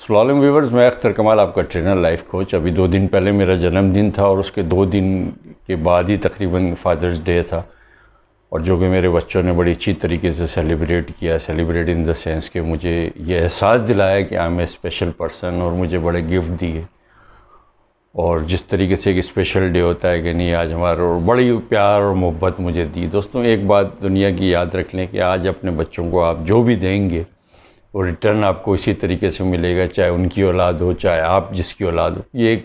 सलाम वीवर्स मैं अख्तर कमाल आपका ट्रेनर लाइफ कोच अभी दो दिन पहले मेरा जन्मदिन था और उसके दो दिन के बाद ही तकरीबन फादर्स डे था और जो कि मेरे बच्चों ने बड़ी अच्छी तरीके से सेलिब्रेट किया सेलिब्रेट इन देंस कि मुझे ये एहसास दिलाया कि I am a special person और मुझे बड़े गिफ्ट दिए और जिस तरीके से एक स्पेशल डे होता है कि नहीं आज हमारा और बड़ी प्यार और मोहब्बत मुझे दी दोस्तों एक बात दुनिया की याद रख लें कि आज अपने बच्चों को आप जो भी देंगे और रिटर्न आपको इसी तरीके से मिलेगा चाहे उनकी औलाद हो चाहे आप जिसकी औलाद हो ये एक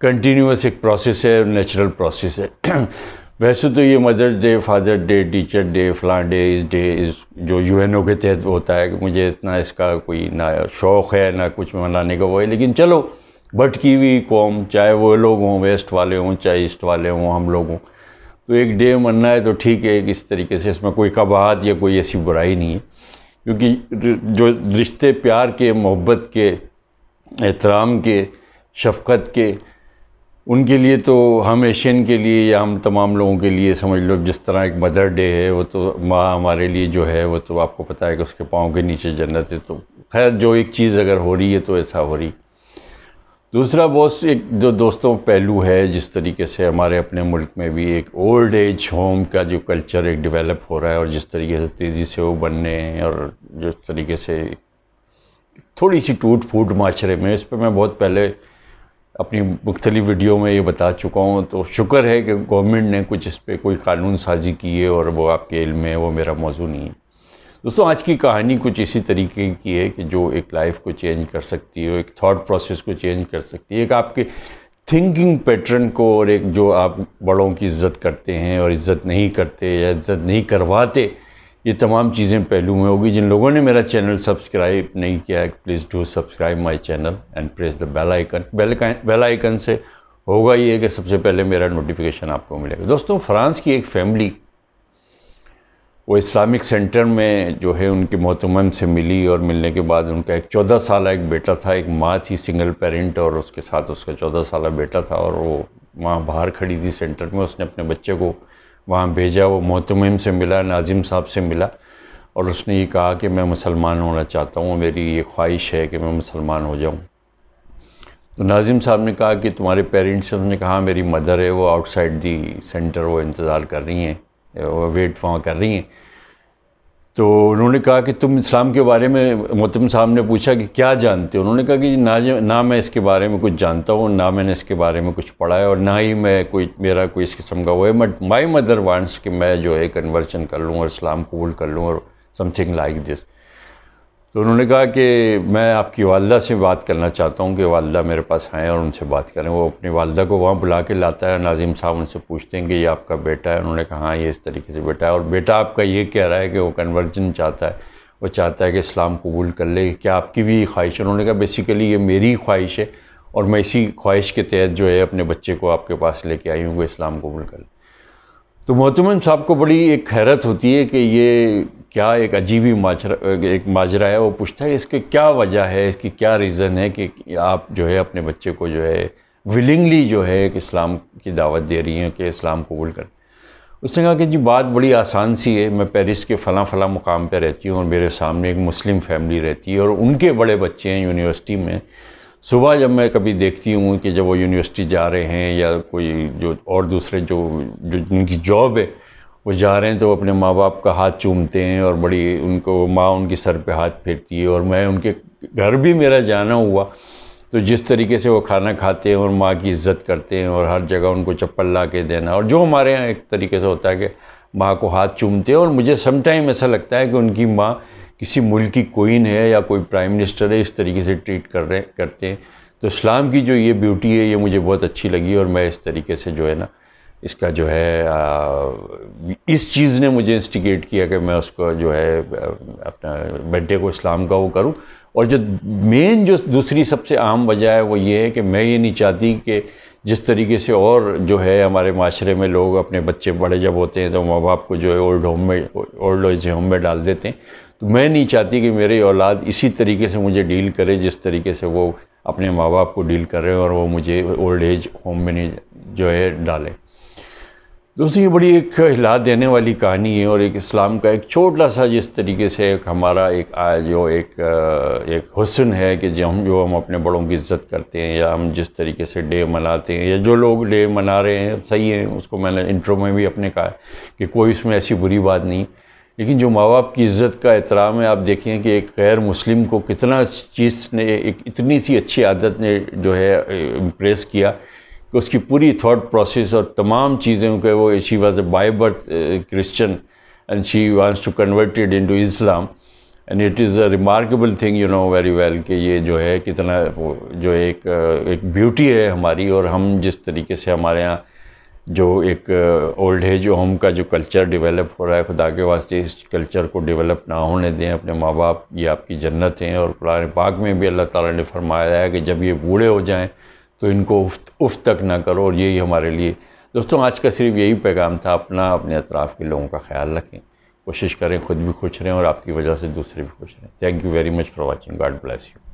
कंटिन्यूस एक प्रोसेस है नेचुरल प्रोसेस है वैसे तो ये mother's day father day teacher day फलां डे इस डे इस जो यूएनओ के तहत होता है कि मुझे इतना इसका कोई ना शौक़ है ना कुछ मनाने का वो है लेकिन चलो भटकी हुई कौम चाहे वो लोग हों वेस्ट वाले हों चाहे ईस्ट वाले हों हम लोग हों तो एक डे मनना है तो ठीक है इस तरीके से इसमें कोई कबाहत या कोई ऐसी बुराई नहीं है क्योंकि जो रिश्ते प्यार के मोहब्बत के एहतराम के शफकत के उनके लिए तो हम एशियन के लिए या हम तमाम लोगों के लिए समझ लो जिस तरह एक मदर डे है वो तो माँ हमारे लिए जो है वो तो आपको पता है कि उसके पाँव के नीचे जन्नत है तो खैर जो एक चीज़ अगर हो रही है तो ऐसा हो रही दूसरा बॉस एक जो दोस्तों पहलू है जिस तरीके से हमारे अपने मुल्क में भी एक ओल्ड एज होम का जो कल्चर एक डेवलप हो रहा है और जिस तरीके से तेज़ी से वो बनने और जिस तरीके से थोड़ी सी टूट फूट माशरे में इस पर मैं बहुत पहले अपनी मुख्तलिफ वीडियो में ये बता चुका हूँ तो शुक्र है कि गवर्नमेंट ने कुछ इस पर कोई कानून साजी की है और वो आपके इल्म में वो मेरा मौजू नहीं है दोस्तों आज की कहानी कुछ इसी तरीके की है कि जो एक लाइफ को चेंज कर सकती है एक थॉट प्रोसेस को चेंज कर सकती है एक आपके थिंकिंग पैटर्न को और एक जो आप बड़ों की इज़्ज़त करते हैं और इज़्ज़त नहीं करते या इज़्ज़त नहीं करवाते ये तमाम चीज़ें पहलू में होगी जिन लोगों ने मेरा चैनल सब्सक्राइब नहीं किया है please do subscribe my channel and press the bell icon bell bell icon से होगा ये कि सबसे पहले मेरा नोटिफिकेशन आपको मिलेगा दोस्तों फ्रांस की एक फैमिली वो इस्लामिक सेंटर में जो है उनके मोहतमन से मिली और मिलने के बाद उनका एक चौदह साल एक बेटा था एक माँ थी सिंगल पेरेंट और उसके साथ उसका चौदह साल बेटा था और वो वहाँ बाहर खड़ी थी सेंटर में उसने अपने बच्चे को वहाँ भेजा वो मोहतमम से मिला नाजिम साहब से मिला और उसने ये कहा कि मैं मुसलमान होना चाहता हूँ मेरी ये ख्वाहिश है कि मैं मुसलमान हो जाऊँ तो नाजिम साहब ने कहा कि तुम्हारे पेरेंट्स ने उन्होंने कहा मेरी मदर है वो आउटसाइड दी सेंटर वो इंतज़ार कर रही हैं वेट वहाँ कर रही हैं तो उन्होंने कहा कि तुम इस्लाम के बारे में मोतम साहब ने पूछा कि क्या जानते हो उन्होंने कहा कि ना ना मैं इसके बारे में कुछ जानता हूँ ना मैंने इसके बारे में कुछ पढ़ा है और ना ही मैं कोई मेरा कोई इस किस्म का वो है बट माई मदर वांट्स कि मैं जो है कन्वर्शन कर लूँ और इस्लाम कबूल कर लूँ और समथिंग लाइक दिस तो उन्होंने कहा कि मैं आपकी वालदा से बात करना चाहता हूँ कि वालदा मेरे पास आएँ और उनसे बात करें वो अपनी वालदा को वहाँ बुला के लाता है नाजिम साहब उनसे पूछते हैं कि ये आपका बेटा है उन्होंने कहा हाँ ये इस तरीके से बेटा है और बेटा आपका ये कह रहा है कि वो कन्वर्जन चाहता है वो चाहता है कि इस्लाम कबूल कर ले क्या आपकी भी ख्वाहिश है उन्होंने कहा बेसिकली ये मेरी ख्वाहिश है और मैं इसी ख्वाहिश के तहत जो है अपने बच्चे को आपके पास लेके आई हूँ कि इस्लाम कबूल कर ले तो मोहतमन साहब को बड़ी एक हैरत होती है कि ये क्या एक अजीबी माजरा एक माजरा है वो पूछता है इसके क्या वजह है इसकी क्या रीज़न है कि आप जो है अपने बच्चे को जो है विलिंगली जो है कि इस्लाम की दावत दे रही हैं कि इस्लाम कबूल कर उसने कहा कि जी बात बड़ी आसान सी है मैं पेरिस के फ़लाँ फ़लाँ मुकाम पर रहती हूँ और मेरे सामने एक मुस्लिम फैमिली रहती है और उनके बड़े बच्चे हैं यूनिवर्सिटी में सुबह जब मैं कभी देखती हूँ कि जब वो यूनिवर्सिटी जा रहे हैं या कोई जो और दूसरे जो जो जिनकी जॉब है वो जा रहे हैं तो अपने माँ बाप का हाथ चूमते हैं और बड़ी उनको माँ उनके सर पे हाथ फेरती है और मैं उनके घर भी मेरा जाना हुआ तो जिस तरीके से वो खाना खाते हैं और माँ की इज्जत करते हैं और हर जगह उनको चप्पल ला के देना और जो हमारे यहाँ एक तरीके से होता है कि माँ को हाथ चूमते हैं और मुझे समटाइम ऐसा लगता है कि उनकी माँ किसी मुल्क की कोइन है या कोई प्राइम मिनिस्टर है इस तरीके से ट्रीट कर रहे करते हैं तो इस्लाम की जो ये ब्यूटी है ये मुझे बहुत अच्छी लगी और मैं इस तरीके से जो है ना इसका जो है इस चीज़ ने मुझे इंस्टिगेट किया कि मैं उसको जो है अपना बर्थडे को इस्लाम का वो करूँ और जो मेन जो दूसरी सबसे आम वजह है वो ये है कि मैं ये नहीं चाहती कि जिस तरीके से और जो है हमारे माशरे में लोग अपने बच्चे बड़े जब होते हैं तो माँ बाप को जो है ओल्ड होम में ओल्ड एज होम में डाल देते हैं तो मैं नहीं चाहती कि मेरी औलाद इसी तरीके से मुझे डील करे जिस तरीके से वो अपने माँ बाप को डील कर रहे हैं और वो मुझे ओल्ड एज होम में नहीं जो है डालें दूसरी बड़ी एक हिला देने वाली कहानी है और एक इस्लाम का एक छोटा सा जिस तरीके से एक हमारा एक आ जो एक एक हुसन है कि जो हम जो हम अपने बड़ों की इज्जत करते हैं या हम जिस तरीके से डे मनाते हैं या जो लोग डे मना रहे हैं सही है उसको मैंने इंट्रो में भी अपने कहा कि कोई उसमें ऐसी बुरी बात नहीं लेकिन जो माँ बाप की इज़्ज़त का एहतराम है आप देखें कि एक गैर मुस्लिम को कितना चीज़ ने एक इतनी सी अच्छी आदत ने जो है इम्प्रेस किया उसकी पूरी थाट प्रोसेस और तमाम चीज़ों के वो she was a by birth Christian and she wants to converted into Islam and it is a remarkable thing you know very well कि ये जो है कितना जो एक uh, एक ब्यूटी है हमारी और हम जिस तरीके से हमारे यहाँ जो एक ओल्ड एज होम का जो कल्चर डेवलप हो रहा है खुदा के वास्ते इस कल्चर को डेवलप ना होने दें अपने माँ बाप ये आपकी जन्नत हैं और पुराने पाक में भी अल्लाह ताला ने फरमाया है कि जब ये बूढ़े हो जाएं तो इनको उफ तक ना करो और यही हमारे लिए दोस्तों आज का सिर्फ यही पैगाम था अपना अपने अतराफ़ के लोगों का ख्याल रखें कोशिश करें खुद भी खुश रहें और आपकी वजह से दूसरे भी खुश रहें thank you very much for watching God bless you